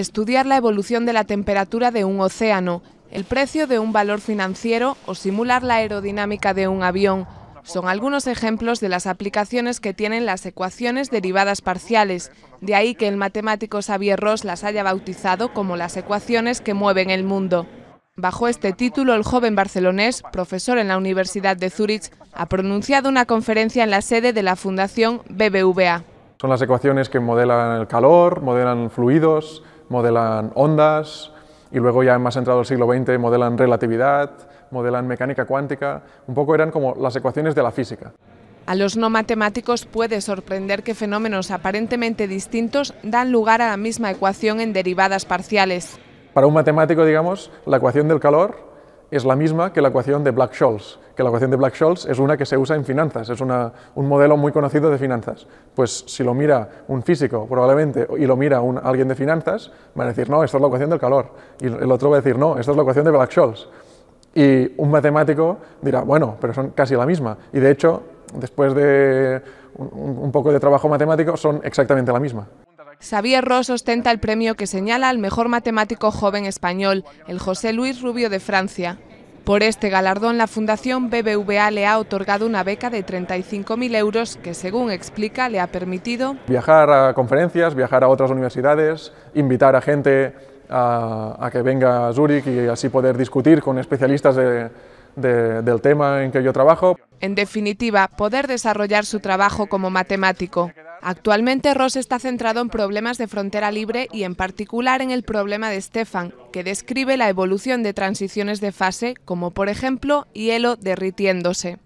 estudiar la evolución de la temperatura de un océano, el precio de un valor financiero o simular la aerodinámica de un avión. Son algunos ejemplos de las aplicaciones que tienen las ecuaciones derivadas parciales, de ahí que el matemático Xavier Ross las haya bautizado como las ecuaciones que mueven el mundo. Bajo este título, el joven barcelonés, profesor en la Universidad de Zúrich, ha pronunciado una conferencia en la sede de la Fundación BBVA. Son las ecuaciones que modelan el calor, modelan fluidos, modelan ondas y luego ya más entrado el siglo XX modelan relatividad, modelan mecánica cuántica, un poco eran como las ecuaciones de la física. A los no matemáticos puede sorprender que fenómenos aparentemente distintos dan lugar a la misma ecuación en derivadas parciales. Para un matemático, digamos, la ecuación del calor es la misma que la ecuación de Black-Scholes, que la ecuación de Black-Scholes es una que se usa en finanzas, es un modelo muy conocido de finanzas. Pues si lo mira un físico probablemente y lo mira un, alguien de finanzas, va a decir, no, esto es la ecuación del calor. Y el otro va a decir, no, esta es la ecuación de Black-Scholes. Y un matemático dirá, bueno, pero son casi la misma. Y de hecho, después de un poco de trabajo matemático, son exactamente la misma. Xavier Ross ostenta el premio que señala al mejor matemático joven español, el José Luis Rubio de Francia. Por este galardón, la Fundación BBVA le ha otorgado una beca de 35.000 euros que, según explica, le ha permitido... Viajar a conferencias, viajar a otras universidades, invitar a gente a, que venga a Zúrich y así poder discutir con especialistas del tema en que yo trabajo. En definitiva, poder desarrollar su trabajo como matemático. Actualmente Ross está centrado en problemas de frontera libre y en particular en el problema de Stefan, que describe la evolución de transiciones de fase, como por ejemplo hielo derritiéndose.